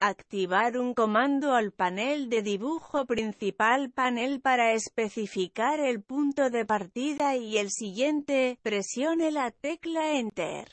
Activar un comando al panel de dibujo principal panel para especificar el punto de partida y el siguiente, presione la tecla Enter.